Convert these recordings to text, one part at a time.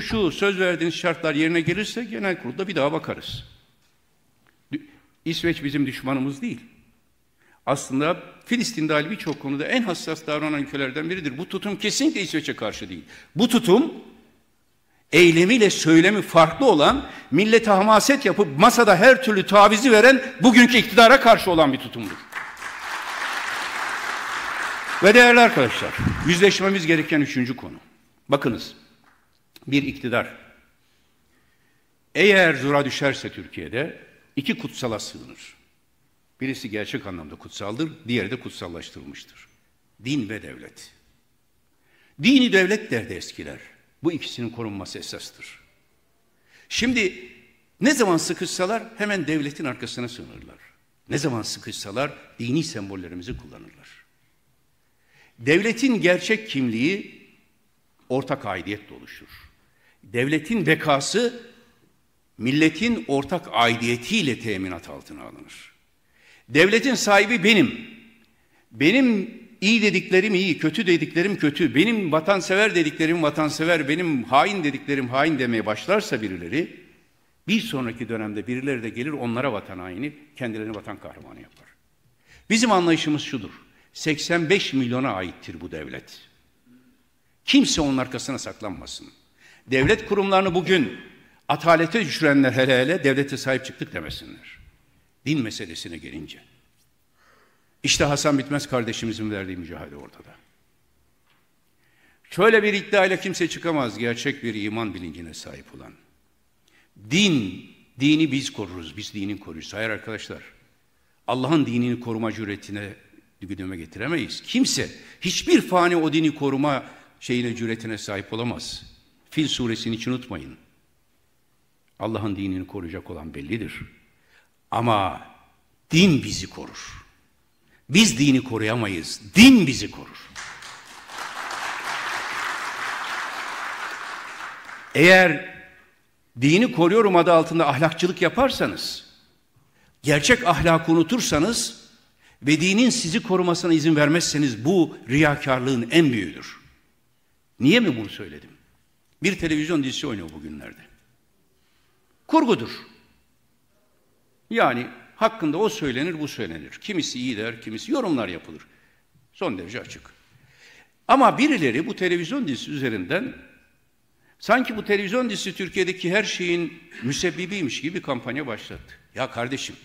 şu söz verdiğiniz şartlar yerine gelirse genel kurulda bir daha bakarız. İsveç bizim düşmanımız değil. Aslında Filistin dahil birçok konuda en hassas davranan ülkelerden biridir. Bu tutum kesinlikle İsveç'e karşı değil. Bu tutum eylemiyle söylemi farklı olan, millete hamaset yapıp masada her türlü tavizi veren bugünkü iktidara karşı olan bir tutumdur. Ve değerli arkadaşlar, yüzleşmemiz gereken üçüncü konu. Bakınız, bir iktidar. Eğer zora düşerse Türkiye'de iki kutsala sığınır. Birisi gerçek anlamda kutsaldır, diğeri de kutsallaştırılmıştır. Din ve devlet. Dini devlet derdi eskiler. Bu ikisinin korunması esastır. Şimdi ne zaman sıkışsalar hemen devletin arkasına sığınırlar. Ne zaman sıkışsalar dini sembollerimizi kullanırlar. Devletin gerçek kimliği ortak aidiyetle oluşur devletin bekası milletin ortak aidiyetiyle teminat altına alınır. Devletin sahibi benim. Benim iyi dediklerim iyi, kötü dediklerim kötü, benim vatansever dediklerim vatansever, benim hain dediklerim hain demeye başlarsa birileri, bir sonraki dönemde birileri de gelir onlara vatan haini, kendilerini vatan kahramanı yapar. Bizim anlayışımız şudur. 85 milyona aittir bu devlet. Kimse onun arkasına saklanmasın. Devlet kurumlarını bugün atalete düşürenler hele hele devlete sahip çıktık demesinler. Din meselesine gelince. İşte Hasan Bitmez kardeşimizin verdiği mücadele ortada. Şöyle bir iddiayla kimse çıkamaz gerçek bir iman bilincine sahip olan. Din, dini biz koruruz, biz dinin koruyuz. Hayır arkadaşlar, Allah'ın dinini koruma cüretine gündeme getiremeyiz. Kimse, hiçbir fani o dini koruma şeyine cüretine sahip olamaz. Fil suresini hiç unutmayın. Allah'ın dinini koruyacak olan bellidir. Ama din bizi korur. Biz dini koruyamayız. Din bizi korur. Eğer dini koruyorum adı altında ahlakçılık yaparsanız, gerçek ahlakı unutursanız ve dinin sizi korumasına izin vermezseniz bu riyakarlığın en büyüğüdür. Niye mi bunu söyledim? Bir televizyon dizisi oynuyor bugünlerde. Kurgudur. Yani hakkında o söylenir, bu söylenir. Kimisi iyi der, kimisi yorumlar yapılır. Son derece açık. Ama birileri bu televizyon dizisi üzerinden sanki bu televizyon dizisi Türkiye'deki her şeyin müsebbibiymiş gibi kampanya başlattı. Ya kardeşim,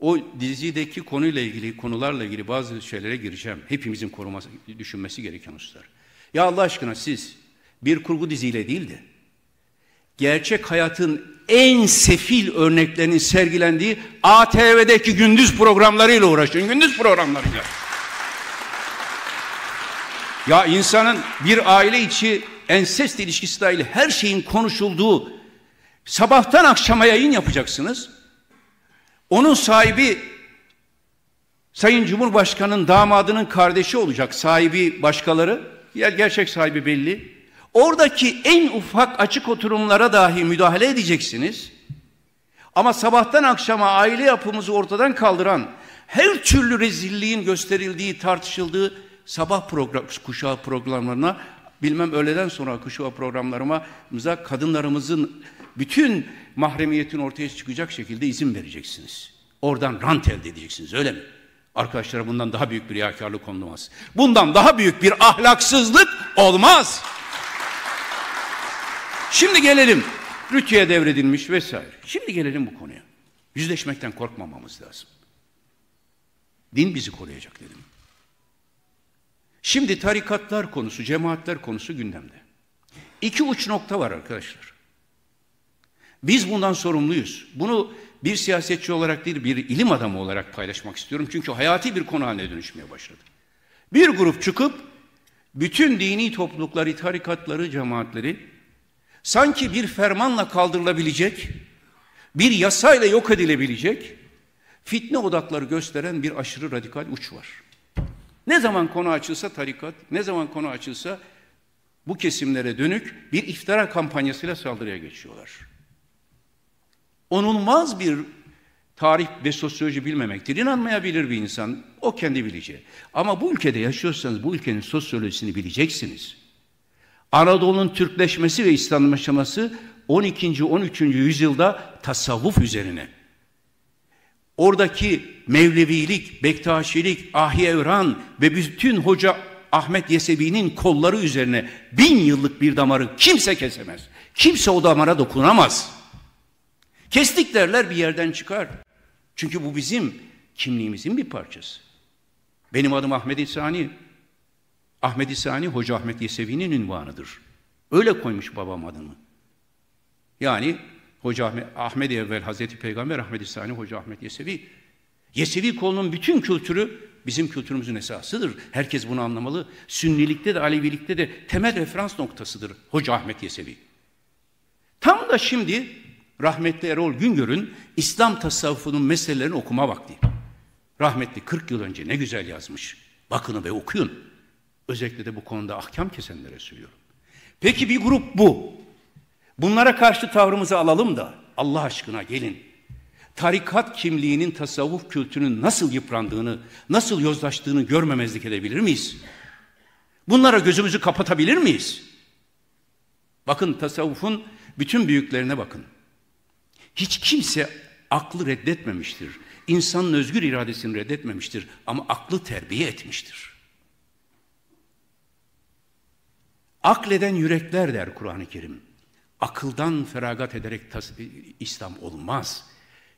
o dizideki konuyla ilgili, konularla ilgili bazı şeylere gireceğim. Hepimizin koruması, düşünmesi gereken hususlar. Ya Allah aşkına siz bir kurgu diziyle değildi. Gerçek hayatın en sefil örneklerinin sergilendiği ATV'deki gündüz programlarıyla uğraşın. Gündüz programlarıyla. Ya insanın bir aile içi ensest ilişkisi dahil her şeyin konuşulduğu sabahtan akşama yayın yapacaksınız. Onun sahibi Sayın Cumhurbaşkanı'nın damadının kardeşi olacak sahibi başkaları. Yer gerçek sahibi belli. Oradaki en ufak açık oturumlara dahi müdahale edeceksiniz. Ama sabahtan akşama aile yapımızı ortadan kaldıran, her türlü rezilliğin gösterildiği, tartışıldığı sabah program, kuşağı programlarına, bilmem öğleden sonra kuşağı programlarımıza kadınlarımızın bütün mahremiyetin ortaya çıkacak şekilde izin vereceksiniz. Oradan rant elde edeceksiniz, öyle mi? Arkadaşlar bundan daha büyük bir riyakarlık olmaz. Bundan daha büyük bir ahlaksızlık olmaz. Şimdi gelelim Rütü'ye devredilmiş vesaire. Şimdi gelelim bu konuya. Yüzleşmekten korkmamamız lazım. Din bizi koruyacak dedim. Şimdi tarikatlar konusu, cemaatler konusu gündemde. İki uç nokta var arkadaşlar. Biz bundan sorumluyuz. Bunu bir siyasetçi olarak değil, bir ilim adamı olarak paylaşmak istiyorum. Çünkü hayati bir konu haline dönüşmeye başladı. Bir grup çıkıp bütün dini toplulukları, tarikatları, cemaatleri sanki bir fermanla kaldırılabilecek, bir yasayla yok edilebilecek fitne odakları gösteren bir aşırı radikal uç var. Ne zaman konu açılsa tarikat, ne zaman konu açılsa bu kesimlere dönük bir iftira kampanyasıyla saldırıya geçiyorlar. Onulmaz bir tarih ve sosyoloji bilmemektir. İnanmayabilir bir insan, o kendi bileceği. Ama bu ülkede yaşıyorsanız bu ülkenin sosyolojisini bileceksiniz. Anadolu'nun Türkleşmesi ve İslamlaşması 12. 13. yüzyılda tasavvuf üzerine. Oradaki Mevlevilik, Bektaşilik, Ahi Evran ve bütün Hoca Ahmet Yesevi'nin kolları üzerine bin yıllık bir damarı kimse kesemez. Kimse o damara dokunamaz. Kestik derler bir yerden çıkar. Çünkü bu bizim kimliğimizin bir parçası. Benim adım Ahmet İhsani. Ahmet Sani Hoca Ahmet Yesevi'nin ünvanıdır. Öyle koymuş babam adını. Yani Hoca Ahmet, Ahmet evvel Hazreti Peygamber Ahmet Sani Hoca Ahmet Yesevi. Yesevi kolunun bütün kültürü bizim kültürümüzün esasıdır. Herkes bunu anlamalı. Sünnilikte de Alevilikte de temel referans noktasıdır Hoca Ahmet Yesevi. Tam da şimdi rahmetli Erol Güngör'ün İslam tasavvufunun meselelerini okuma vakti. Rahmetli 40 yıl önce ne güzel yazmış. Bakını ve okuyun. Özellikle de bu konuda ahkam kesenlere söylüyorum. Peki bir grup bu. Bunlara karşı tavrımızı alalım da Allah aşkına gelin. Tarikat kimliğinin tasavvuf kültürünün nasıl yıprandığını, nasıl yozlaştığını görmemezlik edebilir miyiz? Bunlara gözümüzü kapatabilir miyiz? Bakın tasavvufun bütün büyüklerine bakın. Hiç kimse aklı reddetmemiştir. İnsanın özgür iradesini reddetmemiştir ama aklı terbiye etmiştir. Akleden yürekler der Kur'an-ı Kerim. Akıldan feragat ederek e, İslam olmaz.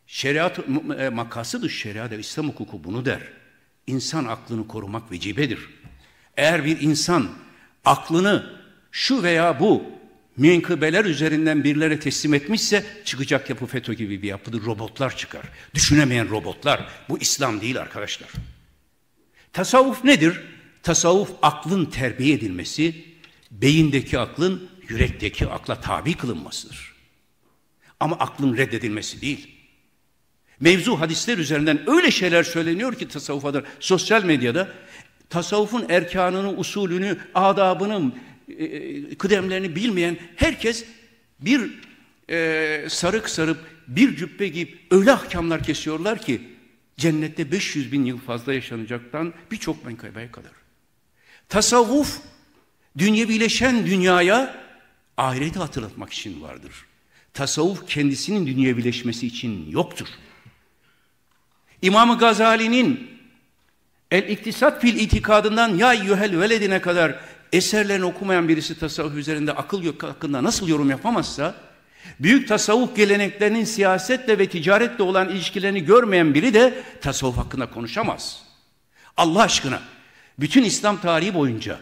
Şeriat e, makasıdır şeriat ve İslam hukuku bunu der. İnsan aklını korumak vecibedir. Eğer bir insan aklını şu veya bu menkıbeler üzerinden birilere teslim etmişse çıkacak yapı FETÖ gibi bir yapıdır. Robotlar çıkar. Düşünemeyen robotlar. Bu İslam değil arkadaşlar. Tasavvuf nedir? Tasavvuf aklın terbiye edilmesi, beyindeki aklın yürekteki akla tabi kılınmasıdır. Ama aklın reddedilmesi değil. Mevzu hadisler üzerinden öyle şeyler söyleniyor ki tasavvufadır. Sosyal medyada tasavvufun erkanını, usulünü, adabını, e, e, kıdemlerini bilmeyen herkes bir e, sarık sarıp, bir cübbe giyip öyle ahkamlar kesiyorlar ki cennette 500 bin yıl fazla yaşanacaktan birçok menkıbeye kadar. Tasavvuf dünyevileşen dünyaya ahireti hatırlatmak için vardır. Tasavvuf kendisinin dünyevileşmesi için yoktur. İmam Gazali'nin El İktisat fil itikadından ya yühel veledine kadar eserlerini okumayan birisi tasavvuf üzerinde akıl yok hakkında nasıl yorum yapamazsa, büyük tasavvuf geleneklerinin siyasetle ve ticaretle olan ilişkilerini görmeyen biri de tasavvuf hakkında konuşamaz. Allah aşkına, bütün İslam tarihi boyunca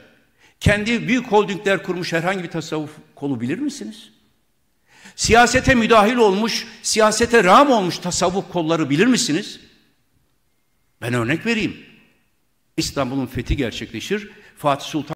kendi büyük holdingler kurmuş herhangi bir tasavvuf kolu bilir misiniz? Siyasete müdahil olmuş, siyasete rağm olmuş tasavvuf kolları bilir misiniz? Ben örnek vereyim. İstanbul'un fethi gerçekleşir. Fatih Sultan